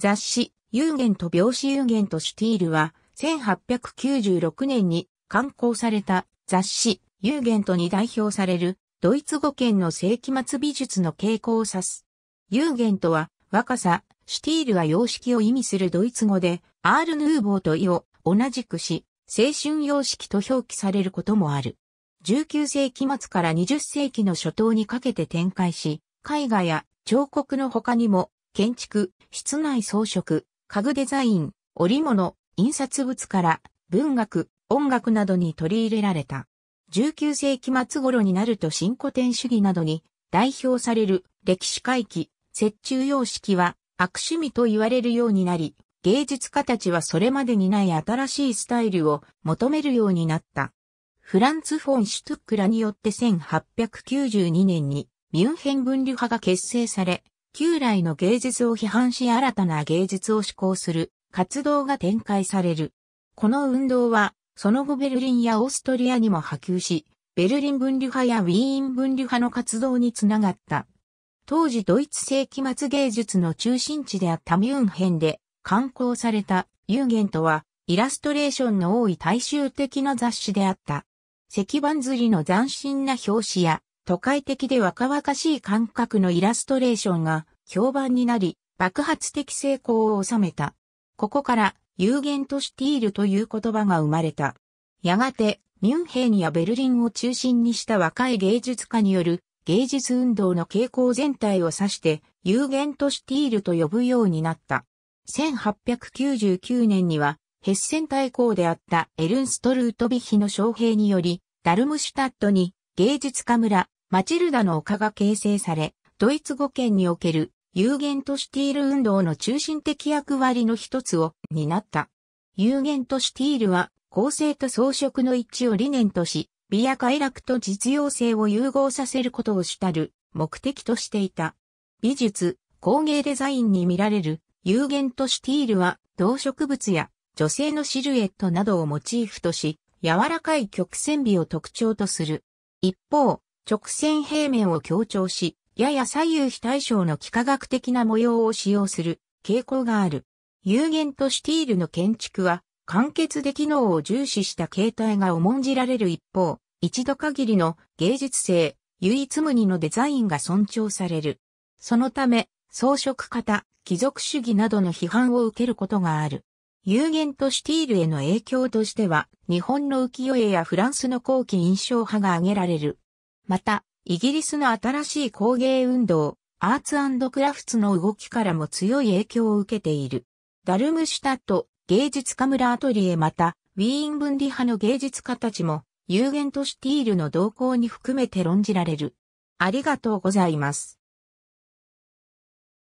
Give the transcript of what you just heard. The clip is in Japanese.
雑誌、ユーゲンと病死ゲンとシュティールは、1896年に刊行された雑誌、ユーゲンとに代表される、ドイツ語圏の世紀末美術の傾向を指す。ユーゲンとは、若さ、シュティールは様式を意味するドイツ語で、アールヌーボーと意を同じくし、青春様式と表記されることもある。19世紀末から20世紀の初頭にかけて展開し、絵画や彫刻の他にも建築、室内装飾、家具デザイン、織物、印刷物から文学、音楽などに取り入れられた。19世紀末頃になると新古典主義などに代表される歴史回帰、折衷様式は悪趣味と言われるようになり、芸術家たちはそれまでにない新しいスタイルを求めるようになった。フランツ・フォン・シュトゥックらによって1892年にミュンヘン分離派が結成され、旧来の芸術を批判し新たな芸術を志向する活動が展開される。この運動は、その後ベルリンやオーストリアにも波及し、ベルリン分離派やウィーン分離派の活動につながった。当時ドイツ世紀末芸術の中心地であったミュンヘンで刊行されたユーゲントはイラストレーションの多い大衆的な雑誌であった。石版釣りの斬新な表紙や都会的で若々しい感覚のイラストレーションが評判になり、爆発的成功を収めた。ここから、有限都市ティールという言葉が生まれた。やがて、ミュンヘンやベルリンを中心にした若い芸術家による芸術運動の傾向全体を指して、有限都市ティールと呼ぶようになった。1899年には、ヘッセン大公であったエルンストルートビヒの将兵により、ダルムシュタットに芸術家村マチルダの丘が形成され、ドイツ語圏における有限都市ティール運動の中心的役割の一つを担った。有限都市ティールは構成と装飾の一致を理念とし、美や快楽と実用性を融合させることを主たる目的としていた。美術、工芸デザインに見られる有限都市ティールは動植物や女性のシルエットなどをモチーフとし、柔らかい曲線美を特徴とする。一方、直線平面を強調し、やや左右非対称の幾何学的な模様を使用する傾向がある。有限とシティールの建築は、簡潔で機能を重視した形態が重んじられる一方、一度限りの芸術性、唯一無二のデザインが尊重される。そのため、装飾型、貴族主義などの批判を受けることがある。有限とシティールへの影響としては、日本の浮世絵やフランスの後期印象派が挙げられる。また、イギリスの新しい工芸運動、アーツクラフツの動きからも強い影響を受けている。ダルムシュタット、芸術家村アトリエまた、ウィーン分離派の芸術家たちも、有限都市ティールの動向に含めて論じられる。ありがとうございます。